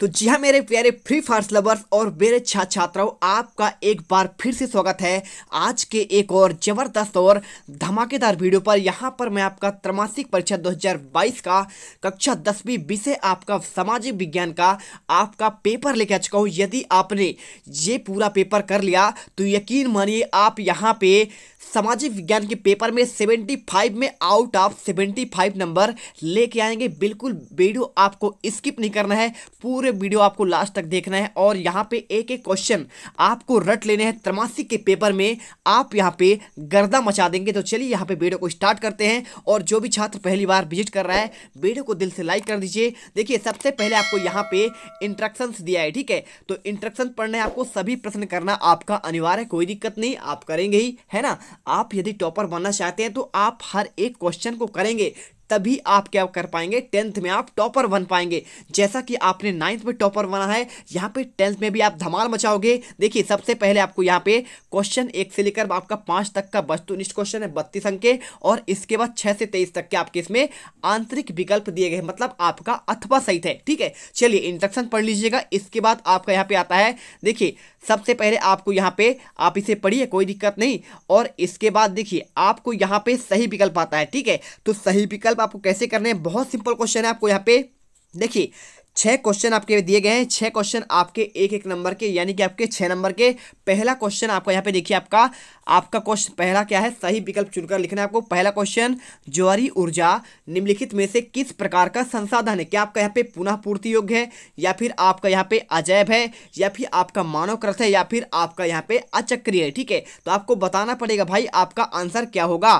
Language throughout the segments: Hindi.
तो जी हाँ मेरे प्यारे फ्री फायर लवर्स और मेरे छात्र छात्राओं आपका एक बार फिर से स्वागत है आज के एक और ज़बरदस्त और धमाकेदार वीडियो पर यहाँ पर मैं आपका त्रमासिक परीक्षा 2022 का कक्षा दसवीं विषय आपका सामाजिक विज्ञान का आपका पेपर लेके आ चुका हूँ यदि आपने ये पूरा पेपर कर लिया तो यकीन मानिए आप यहाँ पे सामाजिक विज्ञान के पेपर में 75 में आउट ऑफ 75 नंबर लेके आएंगे बिल्कुल वीडियो आपको स्किप नहीं करना है पूरे वीडियो आपको लास्ट तक देखना है और यहाँ पे एक एक क्वेश्चन आपको रट लेने हैं त्रमासी के पेपर में आप यहाँ पे गर्दा मचा देंगे तो चलिए यहाँ पे वीडियो को स्टार्ट करते हैं और जो भी छात्र पहली बार विजिट कर रहा है वीडियो को दिल से लाइक कर दीजिए देखिए सबसे पहले आपको यहाँ पे इंट्रक्शन दिया है ठीक है तो इंट्रक्शन पढ़ने आपको सभी प्रश्न करना आपका अनिवार्य कोई दिक्कत नहीं आप करेंगे ही है ना आप यदि टॉपर बनना चाहते हैं तो आप हर एक क्वेश्चन को करेंगे तभी आप क्या कर पाएंगे टेंथ में आप टॉपर बन पाएंगे जैसा कि आपने नाइन्थ में टॉपर बना है यहाँ पे टेंथ में भी आप धमाल मचाओगे देखिए सबसे पहले आपको यहाँ पे क्वेश्चन एक से लेकर आपका पाँच तक का वस्तुनिष्ठ क्वेश्चन है बत्तीस अंक के और इसके बाद छः से तेईस तक के आपके इसमें आंतरिक विकल्प दिए गए मतलब आपका अथवा सही है ठीक है चलिए इंट्रक्शन पढ़ लीजिएगा इसके बाद आपका यहाँ पे आता है देखिए सबसे पहले आपको यहाँ पे आप इसे पढ़िए कोई दिक्कत नहीं और इसके बाद देखिए आपको यहाँ पे सही विकल्प आता है ठीक है तो सही विकल्प सब आपको कैसे करने हैं बहुत सिंपल क्वेश्चन है आपको यहाँ पे देखिए छह क्वेश्चन आपके दिए गए हैं छह क्वेश्चन आपके एक एक नंबर के यानी कि आपके छह नंबर के पहला क्वेश्चन आपका यहाँ पे देखिए आपका आपका क्वेश्चन पहला क्या है सही विकल्प चुनकर लिखना है आपको पहला क्वेश्चन ज्वारी ऊर्जा निम्नलिखित में से किस प्रकार का संसाधन है क्या आपका यहाँ पे पुनः पूर्ति योग्य है या फिर आपका यहाँ पे अजैब है या फिर आपका मानव कृत है या फिर आपका यहाँ पे अचक्रिय है ठीक है तो आपको बताना पड़ेगा भाई आपका आंसर क्या होगा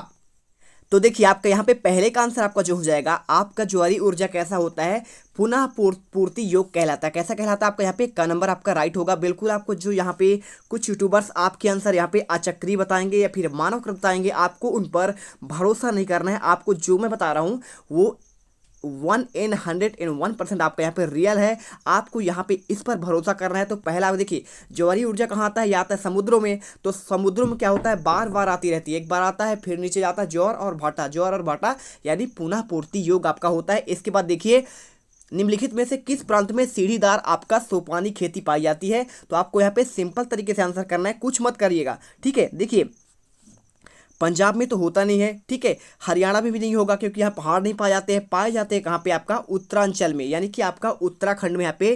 तो देखिए आपका यहाँ पे पहले का आंसर आपका जो हो जाएगा आपका ज्वारी ऊर्जा कैसा होता है पुनः पूर्ति योग कहलाता है कैसा कहलाता है आपका यहाँ पे का नंबर आपका राइट होगा बिल्कुल आपको जो यहाँ पे कुछ यूट्यूबर्स आपके आंसर यहाँ पे अचक्री बताएंगे या फिर मानव बताएंगे आपको उन पर भरोसा नहीं करना है आपको जो मैं बता रहा हूँ वो one in hundred in one percent आपका यहाँ पे रियल है आपको यहाँ पे इस पर भरोसा करना है तो पहला देखिए ज्वारी ऊर्जा कहाँ आता है या आता है समुद्रों में तो समुद्रों में क्या होता है बार बार आती रहती है एक बार आता है फिर नीचे जाता है ज्वर और भाटा ज्वर और भाटा यानी पुनः पूर्ति योग आपका होता है इसके बाद देखिए निम्नलिखित में से किस प्रांत में सीढ़ीदार आपका सोपानी खेती पाई जाती है तो आपको यहाँ पे सिंपल तरीके से आंसर करना है कुछ मत करिएगा ठीक है देखिए पंजाब में तो होता नहीं है ठीक है हरियाणा में भी नहीं होगा क्योंकि यहाँ पहाड़ नहीं पाए जाते हैं पाए जाते हैं कहाँ पे आपका उत्तरांचल में यानी कि आपका उत्तराखंड में यहाँ पे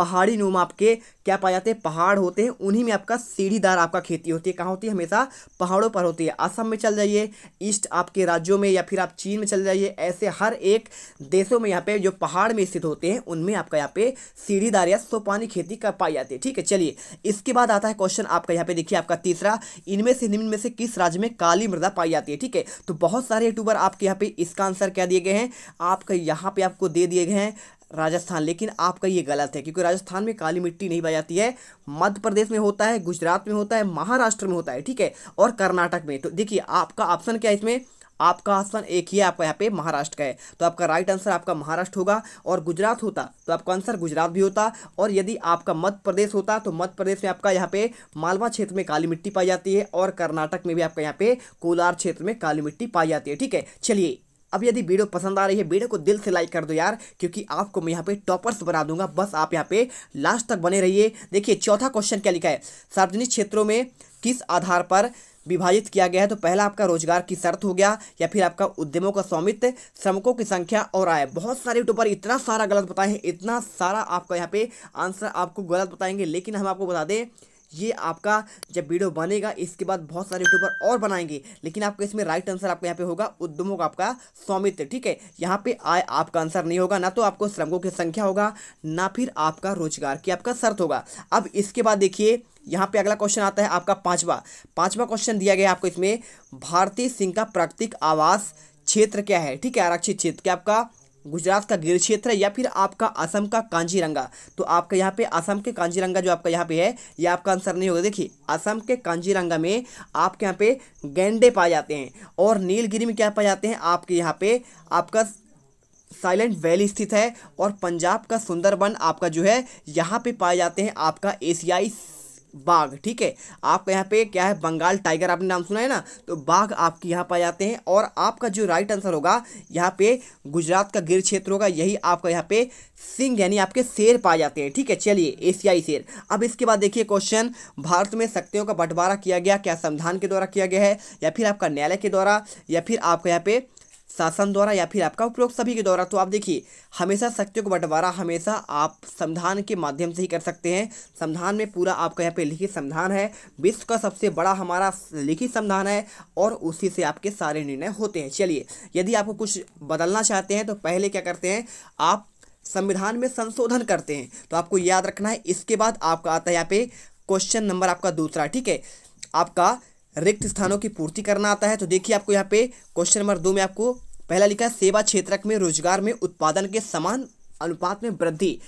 पहाड़ी नुम आपके क्या पाए जाते हैं पहाड़ होते हैं उन्हीं में आपका सीढ़ीदार आपका खेती होती है कहाँ होती है हमेशा पहाड़ों पर होती है असम में चल जाइए ईस्ट आपके राज्यों में या फिर आप चीन में चल जाइए ऐसे हर एक देशों में यहाँ पे जो पहाड़ में स्थित होते हैं उनमें आपका यहाँ पे सीढ़ीदार या सोपानी खेती कर पाई जाती है ठीक है चलिए इसके बाद आता है क्वेश्चन आपका यहाँ पे देखिए आपका तीसरा इनमें से निम्न में से किस राज्य में काली मृदा पाई जाती है ठीक है तो बहुत सारे यूट्यूबर आपके यहाँ पे इसका आंसर क्या दिए गए हैं आपका यहाँ पे आपको दे दिए गए हैं राजस्थान लेकिन आपका ये गलत है क्योंकि राजस्थान में काली मिट्टी नहीं पाई जाती है मध्य प्रदेश में होता है गुजरात में होता है महाराष्ट्र में होता है ठीक है और कर्नाटक में तो देखिए आपका ऑप्शन क्या है इसमें आपका ऑप्शन एक ही है आपका यहाँ पे महाराष्ट्र का है तो आपका राइट आंसर आपका महाराष्ट्र होगा और गुजरात होता तो आपका आंसर गुजरात भी होता और यदि आपका मध्य प्रदेश होता तो मध्य प्रदेश में आपका यहाँ पे मालवा क्षेत्र में काली मिट्टी पाई जाती है और कर्नाटक में भी आपका यहाँ पे कोलार क्षेत्र में काली मिट्टी पाई जाती है ठीक है चलिए अब यदि वीडियो पसंद आ रही है वीडियो को दिल से लाइक कर दो यार क्योंकि आपको मैं यहाँ पे टॉपर्स बना दूंगा बस आप यहाँ पे लास्ट तक बने रहिए देखिए चौथा क्वेश्चन क्या लिखा है सार्वजनिक क्षेत्रों में किस आधार पर विभाजित किया गया है तो पहला आपका रोजगार की शर्त हो गया या फिर आपका उद्यमों का स्वामित्व श्रमिकों की संख्या और आय बहुत सारे यूट्यूबर इतना सारा गलत बताए हैं इतना सारा आपका यहाँ पे आंसर आपको गलत बताएंगे लेकिन हम आपको बता दें ये आपका जब वीडियो बनेगा इसके बाद बहुत सारे यूट्यूबर और बनाएंगे लेकिन आपको इसमें राइट आंसर आपको यहाँ पे होगा उद्यमों का आपका स्वामित्व ठीक है यहाँ पे आय आपका आंसर नहीं होगा ना तो आपको श्रमिकों की संख्या होगा ना फिर आपका रोजगार की आपका शर्त होगा अब इसके बाद देखिए यहाँ पे अगला क्वेश्चन आता है आपका पांचवा पांचवा क्वेश्चन दिया गया आपको इसमें भारतीय सिंह का प्राकृतिक आवास क्षेत्र क्या है ठीक है आरक्षित क्षेत्र क्या आपका गुजरात का गिर क्षेत्र या फिर आपका असम का कांजीरंगा तो आपका यहाँ पे असम के कांजीरंगा जो आपका यहाँ पे है ये आपका आंसर नहीं होगा देखिए असम के कांजीरंगा में आपके यहाँ पे गेंडे पाए जाते हैं और नीलगिरी में क्या पाए जाते हैं आपके यहाँ पे आपका साइलेंट वैली स्थित है और पंजाब का सुंदरबन आपका जो है यहाँ पे पाए जाते हैं आपका एशियाई बाघ ठीक है आपका यहाँ पे क्या है बंगाल टाइगर आपने नाम सुना है ना तो बाघ आपके यहाँ पर जाते हैं और आपका जो राइट आंसर होगा यहाँ पे गुजरात का गिर क्षेत्र होगा यही आपका यहाँ पे सिंह यानी आपके शेर पाए जाते हैं ठीक है चलिए एशियाई शेर अब इसके बाद देखिए क्वेश्चन भारत में शक्तियों का बंटवारा किया गया क्या संविधान के द्वारा किया गया है या फिर आपका न्यायालय के द्वारा या फिर आपका यहाँ पे शासन द्वारा या फिर आपका उपयोग सभी के द्वारा तो आप देखिए हमेशा शक्तियों का बंटवारा हमेशा आप संविधान के माध्यम से ही कर सकते हैं संविधान में पूरा आपका यहाँ पे लिखित संविधान है विश्व का सबसे बड़ा हमारा लिखित संविधान है और उसी से आपके सारे निर्णय होते हैं चलिए यदि आपको कुछ बदलना चाहते हैं तो पहले क्या करते हैं आप संविधान में संशोधन करते हैं तो आपको याद रखना है इसके बाद आपका आता है यहाँ पे क्वेश्चन नंबर आपका दूसरा ठीक है आपका रिक्त स्थानों की पूर्ति करना आता है तो देखिए आपको यहाँ पे क्वेश्चन नंबर दो में आपको पहला लिखा है सेवा क्षेत्रक में रोजगार में उत्पादन के समान अनुपात में वृद्धि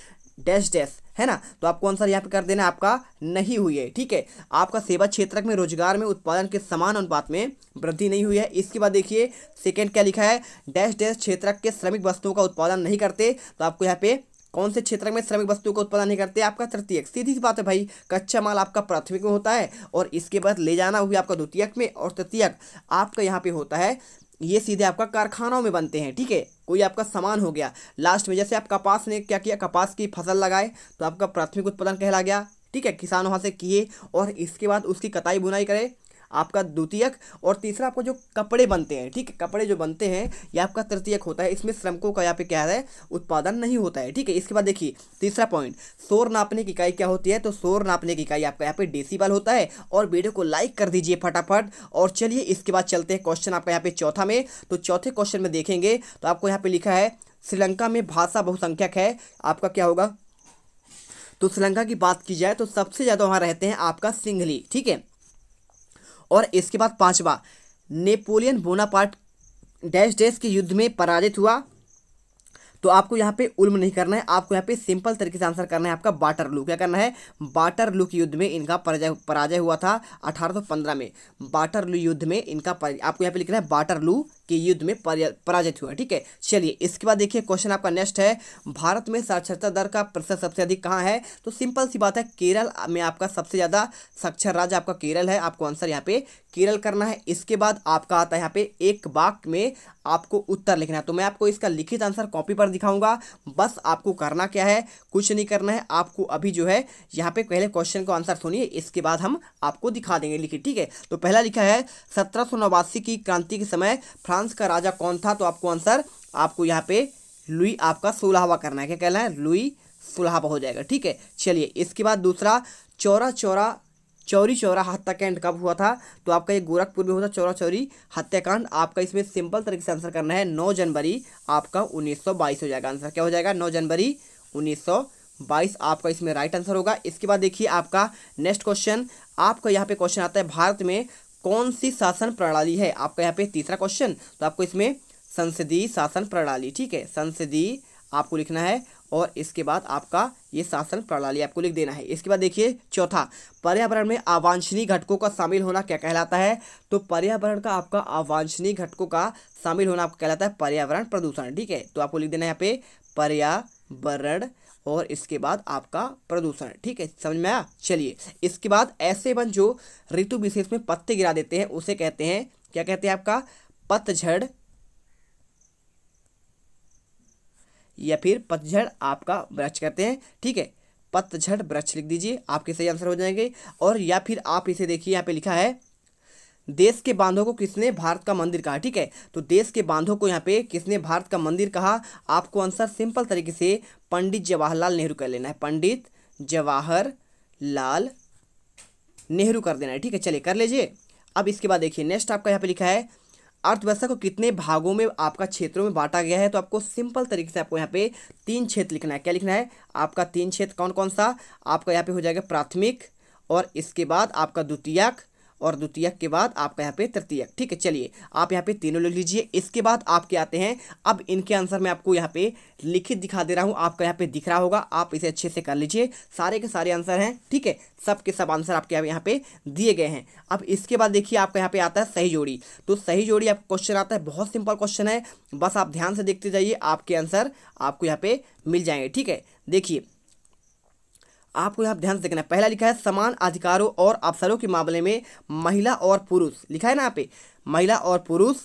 डैश डैश है ना तो आपको आंसर यहाँ पे कर देना आपका नहीं हुई है ठीक है आपका सेवा क्षेत्रक में रोजगार में उत्पादन के समान अनुपात में वृद्धि नहीं हुई है इसके बाद देखिए सेकंड क्या लिखा है डैश डैश क्षेत्रक के श्रमिक वस्तुओं का उत्पादन नहीं करते तो आपको यहाँ पे कौन से क्षेत्र में श्रमिक वस्तुओं का उत्पादन नहीं करते आपका तृतीय सीधी सी बात है भाई कच्चा माल आपका प्राथमिक में होता है और इसके बाद ले जाना हुआ आपका द्वितीय में और तृतीय आपका यहाँ पे होता है ये सीधे आपका कारखानों में बनते हैं ठीक है कोई आपका सामान हो गया लास्ट में जैसे आप कपास ने क्या किया कपास की फसल लगाए तो आपका प्राथमिक उत्पादन कहला गया ठीक है किसान वहाँ से किए और इसके बाद उसकी कताई बुनाई करे आपका द्वितीयक और तीसरा आपको जो कपड़े बनते हैं ठीक है कपड़े जो बनते हैं ये आपका तृतीयक होता है इसमें श्रमिकों का यहाँ पे क्या है उत्पादन नहीं होता है ठीक है इसके बाद देखिए तीसरा पॉइंट शोर नापने की इकाई क्या होती है तो शोर नापने की इकाई आपका यहाँ पे डेसीबल होता है और वीडियो को लाइक कर दीजिए फटाफट और चलिए इसके बाद चलते हैं क्वेश्चन आपका यहाँ पे चौथा में तो चौथे क्वेश्चन में देखेंगे तो आपको यहाँ पे लिखा है श्रीलंका में भाषा बहुसंख्यक है आपका क्या होगा तो श्रीलंका की बात की जाए तो सबसे ज़्यादा वहाँ रहते हैं आपका सिंगली ठीक है और इसके बाद पांचवा नेपोलियन बोनापार्ट डैश डैश के युद्ध में पराजित हुआ तो आपको यहाँ पे उल्म नहीं करना है आपको यहाँ पे सिंपल तरीके से आंसर करना है आपका बाटर लू क्या करना है बाटर लू के युद्ध में इनका पराजय पराजय हुआ था 1815 में बाटरलू युद्ध में इनका आपको यहाँ पे लिखना है बाटरलू के युद्ध में पराजित हुआ ठीक है चलिए इसके बाद देखिए क्वेश्चन आपका नेक्स्ट है भारत में साक्षरता दर का प्रतिशत सबसे अधिक कहाँ है तो सिंपल सी बात है केरल में आपका सबसे ज़्यादा साक्षर राज्य आपका केरल है आपको आंसर यहाँ पे केरल करना है इसके बाद आपका आता है यहाँ पे एक वाक्य में आपको उत्तर लिखना है तो मैं आपको इसका लिखित आंसर कॉपी पर दिखाऊंगा बस आपको करना क्या है कुछ नहीं करना है आपको अभी जो है यहाँ पे पहले क्वेश्चन का आंसर सुनिए इसके बाद हम आपको दिखा देंगे लिखित ठीक है तो पहला लिखा है सत्रह की क्रांति के समय फ्रांस फ्रांस का राजा कौन था तो आपको आंसर आपको यहाँ पे लुई आपका सोलहवा करना है क्या कहना है लुई सोलहवा हो जाएगा ठीक है चलिए इसके बाद दूसरा चौरा चौरा चौरी चौरा हत्याकांड कब हुआ था तो आपका ये गोरखपुर में हुआ था चौरा चौरी हत्याकांड आपका इसमें सिंपल तरीके से आंसर करना है नौ जनवरी आपका उन्नीस हो जाएगा आंसर क्या हो जाएगा नौ जनवरी उन्नीस बाईस आपका इसमें राइट आंसर होगा इसके बाद देखिए आपका नेक्स्ट क्वेश्चन आपका यहाँ पे क्वेश्चन आता है भारत में कौन सी शासन प्रणाली है आपका यहाँ पे तीसरा क्वेश्चन तो आपको इसमें संसदीय शासन प्रणाली ठीक है संसदीय आपको लिखना है और इसके बाद आपका ये शासन प्रणाली आपको लिख देना है इसके बाद देखिए चौथा पर्यावरण में आवांछनीय घटकों का शामिल होना क्या कहलाता है तो पर्यावरण का आपका अवांछनीय घटकों का शामिल होना आपको कहलाता है पर्यावरण प्रदूषण ठीक है तो आपको लिख देना है यहाँ पे पर्यावरण और इसके बाद आपका प्रदूषण ठीक है समझ में आया चलिए इसके बाद ऐसे वन जो ऋतु विशेष में पत्ते गिरा देते हैं उसे कहते हैं क्या कहते हैं आपका पतझड़ या फिर पतझड़ आपका वृक्ष कहते हैं ठीक है पतझड़ वृक्ष लिख दीजिए आपके सही आंसर हो जाएंगे और या फिर आप इसे देखिए यहाँ पे लिखा है देश के बांधों को किसने भारत का मंदिर कहा ठीक है तो देश के बांधों को यहाँ पे किसने भारत का मंदिर कहा आपको आंसर सिंपल तरीके से पंडित जवाहरलाल नेहरू कर लेना है पंडित जवाहर लाल नेहरू कर देना है ठीक है चलिए कर लीजिए अब इसके बाद देखिए नेक्स्ट आपका यहाँ पे लिखा है अर्थव्यवस्था को कितने भागों में आपका क्षेत्रों में बांटा गया है तो आपको सिंपल तरीके से आपको यहाँ पे तीन क्षेत्र लिखना है क्या लिखना है आपका तीन क्षेत्र कौन कौन सा आपका यहाँ पे हो जाएगा प्राथमिक और इसके बाद आपका द्वितीयक और द्वितीय के बाद आपका यहाँ पे तृतीयक ठीक है चलिए आप यहाँ पे तीनों लिख लीजिए इसके बाद आपके आते हैं अब इनके आंसर मैं आपको यहाँ पे लिखित दिखा दे रहा हूँ आपका यहाँ पे दिख रहा होगा आप इसे अच्छे से कर लीजिए सारे के सारे आंसर हैं ठीक है सब के सब आंसर आपके यहाँ पे दिए गए हैं अब इसके बाद देखिए आपका यहाँ पे आता है सही जोड़ी तो सही जोड़ी आपका क्वेश्चन आता है बहुत सिंपल क्वेश्चन है बस आप ध्यान से देखते जाइए आपके आंसर आपको यहाँ पे मिल जाएंगे ठीक है देखिए आपको यहाँ ध्यान से देखना है पहला लिखा है समान अधिकारों और अवसरों के मामले में महिला और पुरुष लिखा है ना यहाँ पे महिला और पुरुष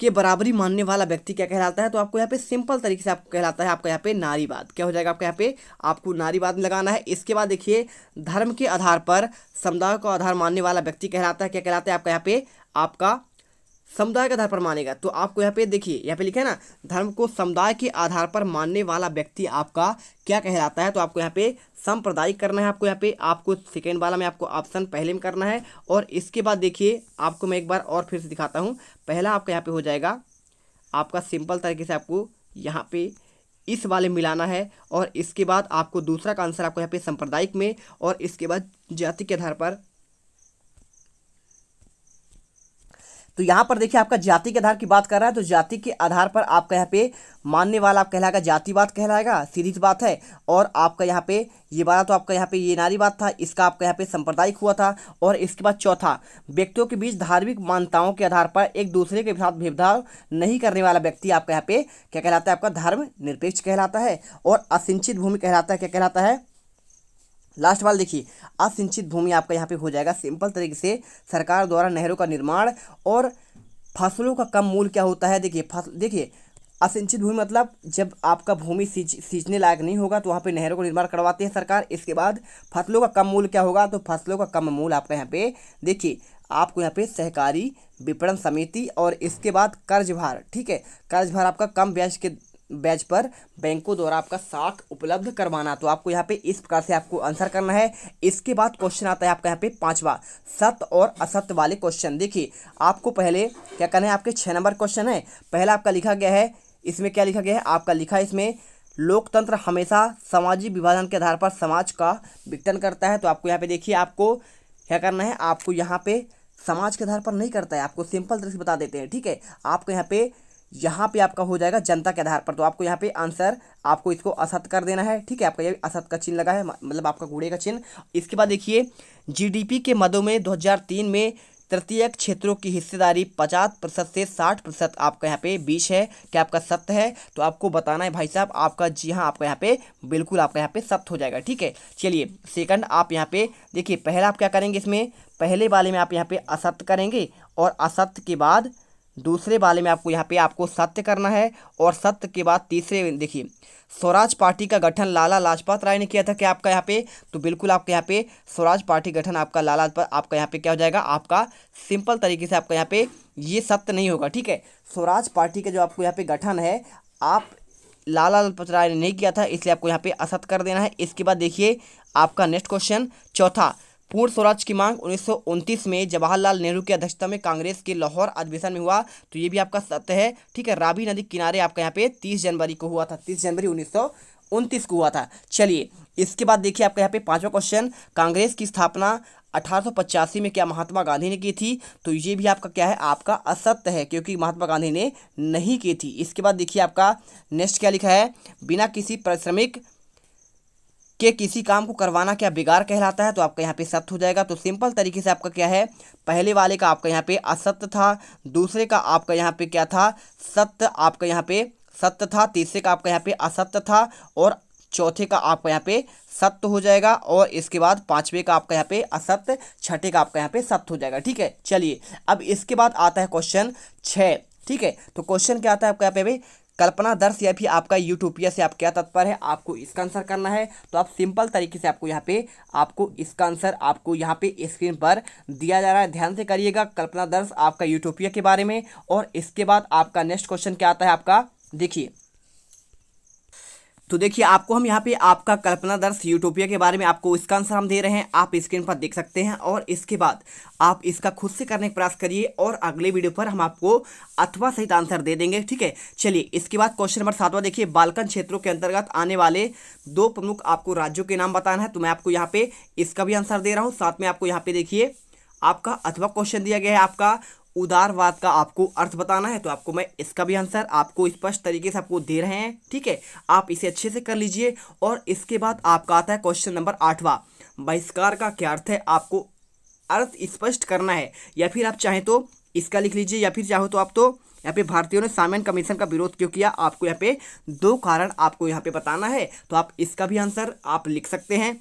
के बराबरी मानने वाला व्यक्ति क्या कहलाता है तो आपको यहाँ पे सिंपल तरीके से आपको कहलाता है आपका यहाँ पे नारीवाद क्या हो जाएगा आपका यहाँ पे आपको नारीवाद में लगाना है इसके बाद देखिए धर्म के आधार पर समुदाय को आधार मानने वाला व्यक्ति कहलाता है क्या कहलाता है आपका यहाँ पे आपका समुदाय के आधार पर मानेगा तो आपको यहाँ पे देखिए यहाँ पे लिखा है ना धर्म को समुदाय के आधार पर मानने वाला व्यक्ति आपका क्या कहलाता है तो आपको यहाँ पे सांप्रदायिक करना है आपको यहाँ पे आपको सेकेंड वाला में आपको ऑप्शन पहले में करना है और इसके बाद देखिए आपको मैं एक बार और फिर से दिखाता हूँ पहला आपका यहाँ पे हो जाएगा आपका सिंपल तरीके से आपको यहाँ पे इस वाले मिलाना है और इसके बाद आपको दूसरा का आंसर आपको यहाँ पे सांप्रदायिक में और इसके बाद जाति के आधार पर तो यहाँ पर देखिए आपका जाति के आधार की बात कर रहा है तो जाति के आधार पर आपका यहाँ पे मानने वाला आप कहलाएगा जातिवाद कहलाएगा सीधी बात है और आपका यहाँ पे ये वाला तो आपका यहाँ पे ये नारीवाद था इसका आपका यहाँ पे सांप्रदायिक हुआ था और इसके बाद चौथा व्यक्तियों के बीच धार्मिक मान्यताओं के आधार पर एक दूसरे के साथ भेदभाव नहीं करने वाला व्यक्ति आपका यहाँ पे क्या कहलाता है आपका धर्म निरपेक्ष कहलाता है और असिंचित भूमि कहलाता है क्या कहलाता है लास्ट वाला देखिए असिंचित भूमि आपका यहाँ पे हो जाएगा सिंपल तरीके से सरकार द्वारा नहरों का निर्माण और फसलों का कम मूल्य क्या होता है देखिए फसल देखिए असिंचित भूमि मतलब जब आपका भूमि सींच सींचने लायक नहीं होगा तो वहाँ पे नहरों का निर्माण करवाती है सरकार इसके बाद फसलों का कम मूल्य क्या होगा तो फसलों का कम मूल्य आपका यहाँ पे देखिए आपको यहाँ पे सहकारी विपणन समिति और इसके बाद कर्ज भार ठीक है कर्ज भार आपका कम ब्याज के बैच पर बैंकों द्वारा आपका साख उपलब्ध करवाना तो आपको यहाँ पे इस प्रकार से आपको आंसर करना है इसके बाद क्वेश्चन आता है आपका यहाँ पे पांचवा सत्य और असत्य वाले क्वेश्चन देखिए आपको पहले क्या करना है आपके छः नंबर क्वेश्चन है पहला आपका लिखा गया है इसमें क्या लिखा गया है आपका लिखा है इसमें लोकतंत्र हमेशा सामाजिक विभाजन के आधार पर समाज का विघटन करता है तो आपको यहाँ पे देखिए आपको क्या करना है आपको यहाँ पे समाज के आधार पर नहीं करता है आपको सिंपल तरीके से बता देते हैं ठीक है आपको यहाँ पे यहाँ पे आपका हो जाएगा जनता के आधार पर तो आपको यहाँ पे आंसर आपको इसको असत कर देना है ठीक है आपका ये असत का चिन्ह लगा है मतलब आपका घोड़े का चिन्ह इसके बाद देखिए जीडीपी के मदों में 2003 में तृतीय क्षेत्रों की हिस्सेदारी 50 प्रतिशत से 60 प्रतिशत आपका यहाँ पे बीच है क्या आपका सत्य है तो आपको बताना है भाई साहब आपका जी हाँ आपका यहाँ पे बिल्कुल आपका यहाँ पे सत्य हो जाएगा ठीक है चलिए सेकंड आप यहाँ पे देखिए पहला आप क्या करेंगे इसमें पहले वाले में आप यहाँ पे असत्य करेंगे और असत्य के बाद दूसरे वाले में आपको यहाँ पे आपको सत्य करना है और सत्य के बाद तीसरे देखिए स्वराज पार्टी का गठन लाला लाजपत राय ने किया था क्या आपका यहाँ पे तो बिल्कुल आपके यहाँ पे स्वराज पार्टी गठन आपका लाला आपका यहाँ पे क्या हो जाएगा आपका सिंपल तरीके से आपका यहाँ पे ये सत्य नहीं होगा ठीक है स्वराज पार्टी का जो आपको यहाँ पे गठन है आप लाला लाजपत राय ने नहीं किया था इसलिए आपको यहाँ पे असत कर देना है इसके बाद देखिए आपका नेक्स्ट क्वेश्चन चौथा पूर्ण स्वराज की मांग उन्नीस में जवाहरलाल नेहरू की अध्यक्षता में कांग्रेस के लाहौर अधिवेशन में हुआ तो ये भी आपका सत्य है ठीक है राबी नदी किनारे आपका यहाँ पे तीस जनवरी को हुआ था तीस जनवरी उन्नीस उनतीस को हुआ था चलिए इसके बाद देखिए आपका यहाँ पे पांचवा क्वेश्चन कांग्रेस की स्थापना अठारह में क्या महात्मा गांधी ने की थी तो ये भी आपका क्या है आपका असत्य है क्योंकि महात्मा गांधी ने नहीं की थी इसके बाद देखिए आपका नेक्स्ट क्या लिखा है बिना किसी परिश्रमिक के किसी काम को करवाना क्या बिगाड़ कहलाता है तो आपका यहाँ पे सत्य हो जाएगा तो सिंपल तरीके से आपका क्या है पहले वाले का आपका यहाँ पे असत्य था दूसरे का आपका यहाँ पे क्या था सत्य आपका यहाँ पे सत्य था तीसरे का आपका यहाँ पे असत्य था और चौथे का आपका यहाँ पे सत्य हो जाएगा और इसके बाद पांचवे का आपका यहाँ पे असत्य छठे का आपका यहाँ पे सत्य हो जाएगा ठीक है चलिए अब इसके बाद आता है क्वेश्चन छः ठीक है तो क्वेश्चन क्या आता है आपका यहाँ पे कल्पना दर्श या फिर आपका यूटोपिया से आप क्या तत्पर है आपको इसका आंसर करना है तो आप सिंपल तरीके से आपको यहाँ पे आपको इसका आंसर आपको यहाँ पे स्क्रीन पर दिया जा रहा है ध्यान से करिएगा कल्पना दर्श आपका यूटोपिया के बारे में और इसके बाद आपका नेक्स्ट क्वेश्चन क्या आता है आपका देखिए तो देखिए आपको हम यहाँ पे आपका कल्पना दर्श यूटोपिया के बारे में आपको इसका आंसर हम दे रहे हैं आप स्क्रीन पर देख सकते हैं और इसके बाद आप इसका खुद से करने का प्रयास करिए और अगले वीडियो पर हम आपको अथवा सहित आंसर दे देंगे ठीक है चलिए इसके बाद क्वेश्चन नंबर सातवा देखिए बालकन क्षेत्रों के अंतर्गत आने वाले दो प्रमुख आपको राज्यों के नाम बताना है तो मैं आपको यहाँ पे इसका भी आंसर दे रहा हूँ साथ में आपको यहाँ पे देखिए आपका अथवा क्वेश्चन दिया गया है आपका उदारवाद का आपको अर्थ बताना है तो आपको मैं इसका भी आंसर आपको स्पष्ट तरीके से आपको दे रहे हैं ठीक है आप इसे अच्छे से कर लीजिए और इसके बाद आपका आता है क्वेश्चन नंबर आठवां बहिष्कार का क्या अर्थ है आपको अर्थ स्पष्ट करना है या फिर आप चाहें तो इसका लिख लीजिए या फिर चाहो तो आप तो यहाँ पे भारतीयों ने सामान्य कमीशन का विरोध क्यों किया आपको यहाँ पे दो कारण आपको यहाँ पे बताना है तो आप इसका भी आंसर आप लिख सकते हैं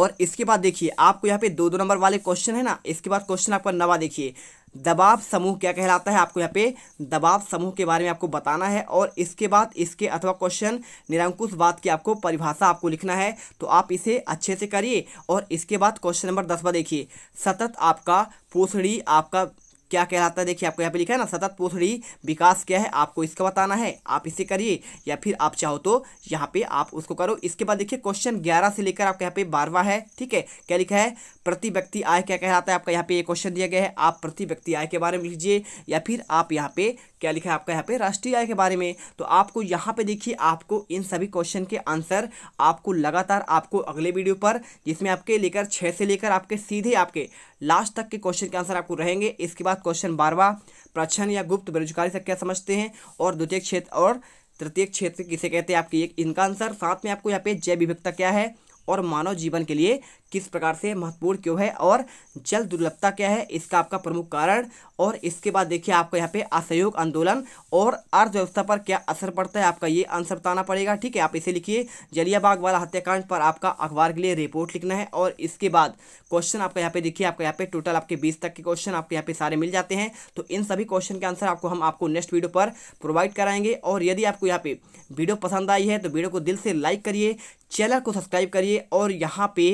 और इसके बाद देखिए आपको यहाँ पे दो दो नंबर वाले क्वेश्चन है ना इसके बाद क्वेश्चन आपका नवा देखिए दबाव समूह क्या कहलाता है आपको यहाँ पे दबाव समूह के बारे में आपको बताना है और इसके बाद इसके अथवा क्वेश्चन निरंकुश बात की आपको परिभाषा आपको लिखना है तो आप इसे अच्छे से करिए और इसके बाद क्वेश्चन नंबर दस पर देखिए सतत आपका पोसड़ी आपका क्या कहलाता है देखिए आपको यहाँ पे लिखा है ना सतत पोथड़ी विकास क्या है आपको इसका बताना है आप इसे करिए या फिर आप चाहो तो यहाँ पे आप उसको करो इसके बाद देखिए क्वेश्चन ग्यारह से लेकर आपके यहाँ पे बारवा है ठीक है क्या लिखा है प्रति व्यक्ति आय क्या कहलाता है आपका यहाँ पे ये क्वेश्चन दिया गया है आप प्रति व्यक्ति आय के बारे में लिखिए या फिर आप यहाँ पे क्या लिखा है आपका यहाँ पे राष्ट्रीय आय के बारे में तो आपको यहाँ पे देखिए आपको इन सभी क्वेश्चन के आंसर आपको लगातार आपको अगले वीडियो पर जिसमें आपके लेकर छः से लेकर आपके सीधे आपके लास्ट तक के क्वेश्चन के आंसर आपको रहेंगे इसके बाद क्वेश्चन बारवा प्रच्छन या गुप्त बेरोजगारी क्या समझते हैं और द्वितीय क्षेत्र और तृतीय क्षेत्र किसे कहते हैं आपके एक इनका आंसर साथ में आपको यहाँ पे जय विभक्ता क्या है और मानव जीवन के लिए किस प्रकार से महत्वपूर्ण क्यों है और जल दुर्लभता क्या है इसका आपका प्रमुख कारण और इसके बाद देखिए आपको यहाँ पे असहयोग आंदोलन और अर्थव्यवस्था पर क्या असर पड़ता है आपका ये आंसर बताना पड़ेगा ठीक है आप इसे लिखिए जलियाबाग वाला हत्याकांड पर आपका अखबार के लिए रिपोर्ट लिखना है और इसके बाद क्वेश्चन आपका यहाँ पे देखिए आपका यहाँ पे टोटल आपके बीस तक के क्वेश्चन आपके यहाँ पे सारे मिल जाते हैं तो इन सभी क्वेश्चन के आंसर आपको हम आपको नेक्स्ट वीडियो पर प्रोवाइड कराएंगे और यदि आपको यहाँ पे वीडियो पसंद आई है तो वीडियो को दिल से लाइक करिए चैनल को सब्सक्राइब करिए और यहाँ पे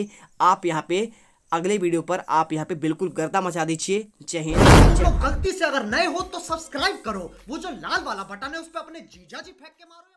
आप यहाँ पे अगले वीडियो पर आप यहाँ पे बिल्कुल गर्दा मचा दीजिए जय हिंद तो गलती से अगर नए हो तो सब्सक्राइब करो वो जो लाल वाला बटन है उस पर अपने जीजा जी फेंक के मारो